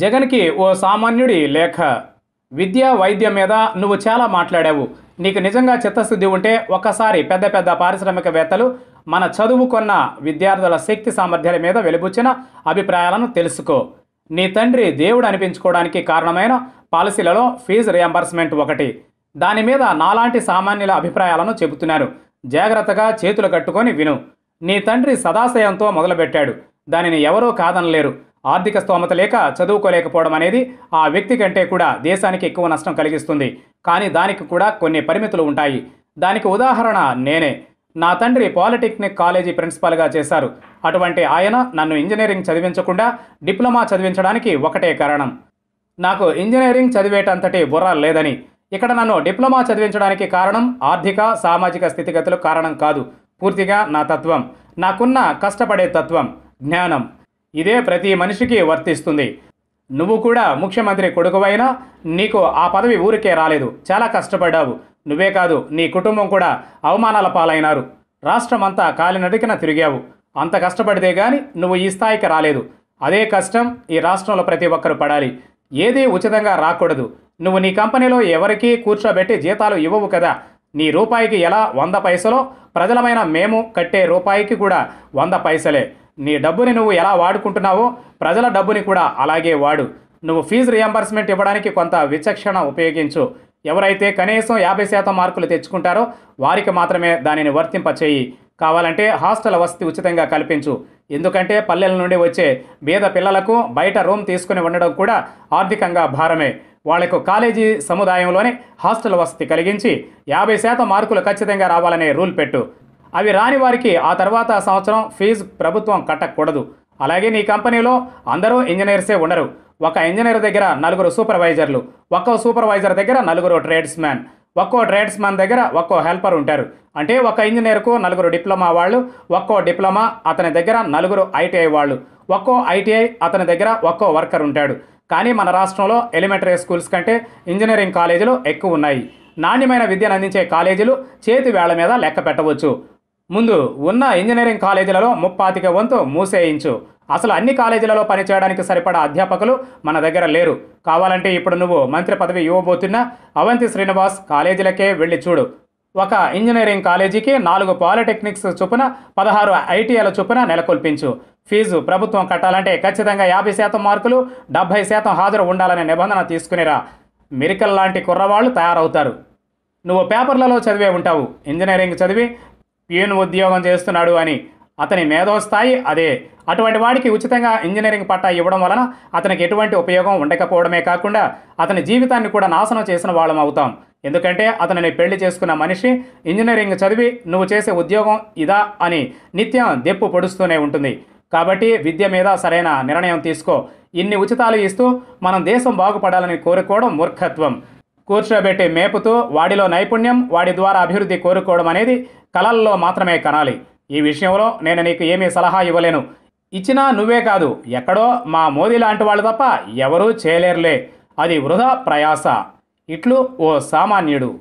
జగన్కి ఓ సామాన్యుడి లేఖ విద్య వైద్యం మీద నువ్వు చాలా మాట్లాడావు నీకు నిజంగా చిత్తశుద్ధి ఉంటే ఒక్కసారి పెద్ద పెద్ద పారిశ్రామికవేత్తలు మన చదువుకున్న విద్యార్థుల శక్తి సామర్థ్యాల మీద వెలిబుచ్చిన అభిప్రాయాలను తెలుసుకో నీ తండ్రి దేవుడు అనిపించుకోవడానికి కారణమైన పాలసీలలో ఫీజు రియంబర్స్మెంట్ ఒకటి దాని మీద నాలాంటి సామాన్యుల అభిప్రాయాలను చెబుతున్నారు జాగ్రత్తగా చేతులు కట్టుకొని విను నీ తండ్రి సదాశయంతో మొదలుపెట్టాడు దానిని ఎవరూ కాదనలేరు ఆర్థిక స్తోమత లేక చదువుకోలేకపోవడం అనేది ఆ వ్యక్తి కంటే కూడా దేశానికి ఎక్కువ నష్టం కలిగిస్తుంది కానీ దానికి కూడా కొన్ని పరిమితులు ఉంటాయి దానికి ఉదాహరణ నేనే నా తండ్రి పాలిటెక్నిక్ కాలేజీ ప్రిన్సిపాల్గా చేశారు అటువంటి ఆయన నన్ను ఇంజనీరింగ్ చదివించకుండా డిప్లొమా చదివించడానికి ఒకటే కారణం నాకు ఇంజనీరింగ్ చదివేటంతటి బుర్ర లేదని ఇక్కడ నన్ను డిప్లొమా చదివించడానికి కారణం ఆర్థిక సామాజిక స్థితిగతులు కారణం కాదు పూర్తిగా నా తత్వం నాకున్న కష్టపడే తత్వం జ్ఞానం ఇదే ప్రతి మనిషికి వర్తిస్తుంది నువ్వు కూడా ముఖ్యమంత్రి కొడుకువైనా నీకు ఆ పదవి ఊరికే రాలేదు చాలా కష్టపడ్డావు నువ్వే కాదు నీ కుటుంబం కూడా అవమానాల పాలైనారు రాష్ట్రమంతా కాలినడికిన తిరిగావు అంత కష్టపడితే గాని నువ్వు ఈ స్థాయికి రాలేదు అదే కష్టం ఈ రాష్ట్రంలో ప్రతి ఒక్కరు పడాలి ఏదీ ఉచితంగా రాకూడదు నువ్వు నీ కంపెనీలో ఎవరికీ కూర్చోబెట్టి జీతాలు ఇవ్వవు కదా నీ రూపాయికి ఎలా వంద పైసలో ప్రజలమైన మేము కట్టే రూపాయికి కూడా వంద పైసలే నీ డబ్బుని నువ్వు ఎలా వాడుకుంటున్నావో ప్రజల డబ్బుని కూడా అలాగే వాడు నువ్వు ఫీజు రియంబర్స్మెంట్ ఇవ్వడానికి కొంత విచక్షణ ఉపయోగించు ఎవరైతే కనీసం యాభై శాతం మార్కులు తెచ్చుకుంటారో వారికి మాత్రమే దానిని వర్తింప చేయి కావాలంటే హాస్టల్ వసతి ఉచితంగా కల్పించు ఎందుకంటే పల్లెల నుండి వచ్చే బీద పిల్లలకు బయట రూమ్ తీసుకుని ఉండడం కూడా ఆర్థికంగా భారమే వాళ్లకు కాలేజీ సముదాయంలోనే హాస్టల్ వసతి కలిగించి యాభై శాతం మార్కులు ఖచ్చితంగా రావాలనే రూల్ పెట్టు అవి రాని వారికి ఆ తర్వాత సంవత్సరం ఫీజు ప్రభుత్వం కట్టకూడదు అలాగే నీ కంపెనీలో అందరూ ఇంజనీర్సే ఉండరు ఒక ఇంజనీర్ దగ్గర నలుగురు సూపర్వైజర్లు ఒక్కో సూపర్వైజర్ దగ్గర నలుగురు ట్రేడ్స్ మ్యాన్ ఒక్కో ట్రేడ్స్ మ్యాన్ దగ్గర ఒక్కో హెల్పర్ ఉంటారు అంటే ఒక ఇంజనీర్కు నలుగురు డిప్లొమా వాళ్ళు ఒక్కో డిప్లొమా అతని దగ్గర నలుగురు ఐటీఐ వాళ్ళు ఒక్కో ఐటీఐ అతని దగ్గర ఒక్కో వర్కర్ ఉంటాడు కానీ మన రాష్ట్రంలో ఎలిమెంటరీ స్కూల్స్ కంటే ఇంజనీరింగ్ కాలేజీలు ఎక్కువ ఉన్నాయి నాణ్యమైన విద్యను అందించే కాలేజీలు చేతి వేళ్ల మీద లెక్క పెట్టవచ్చు ముందు ఉన్న ఇంజనీరింగ్ కాలేజీలలో ముప్పాతిక వంతు మూసేయించు అసలు అన్ని కాలేజీలలో పనిచేయడానికి సరిపడా అధ్యాపకులు మన దగ్గర లేరు కావాలంటే ఇప్పుడు నువ్వు మంత్రి పదవి ఇవ్వబోతున్న అవంతి శ్రీనివాస్ కాలేజీలకే వెళ్ళి చూడు ఒక ఇంజనీరింగ్ కాలేజీకి నాలుగు పాలిటెక్నిక్స్ చొప్పున పదహారు ఐటీఐల చొప్పున నెలకొల్పించు ఫీజు ప్రభుత్వం కట్టాలంటే ఖచ్చితంగా యాభై శాతం మార్కులు డెబ్భై శాతం హాజరు ఉండాలనే నిబంధన తీసుకునిరా మిరికల్ లాంటి కుర్రవాళ్ళు తయారవుతారు నువ్వు పేపర్లలో చదివే ఉంటావు ఇంజనీరింగ్ చదివి పియూన్ ఉద్యోగం చేస్తున్నాడు అని అతని మేధోస్థాయి అదే అటువంటి వాడికి ఉచితంగా ఇంజనీరింగ్ పట్టా ఇవ్వడం వలన అతనికి ఎటువంటి ఉపయోగం ఉండకపోవడమే కాకుండా అతని జీవితాన్ని కూడా నాశనం చేసిన వాళ్ళం అవుతాం ఎందుకంటే అతనిని పెళ్లి చేసుకున్న మనిషి ఇంజనీరింగ్ చదివి నువ్వు చేసే ఉద్యోగం ఇదా అని నిత్యం దెప్పు పొడుస్తూనే ఉంటుంది కాబట్టి విద్య మీద సరైన నిర్ణయం తీసుకో ఇన్ని ఉచితాలు ఇస్తూ మనం దేశం బాగుపడాలని కోరుకోవడం మూర్ఖత్వం కూర్చోబెట్టి మేపుతూ వాడిలో నైపుణ్యం వాడి ద్వారా అభివృద్ధి కోరుకోవడం అనేది కళల్లో మాత్రమే కనాలి ఈ విషయంలో నేను నీకు ఏమీ సలహా ఇవ్వలేను ఇచ్చినా నువ్వే కాదు ఎక్కడో మా మోదీ లాంటి వాళ్ళు తప్ప ఎవరూ చేయలేరులే అది వృధా ప్రయాస ఇట్లు ఓ సామాన్యుడు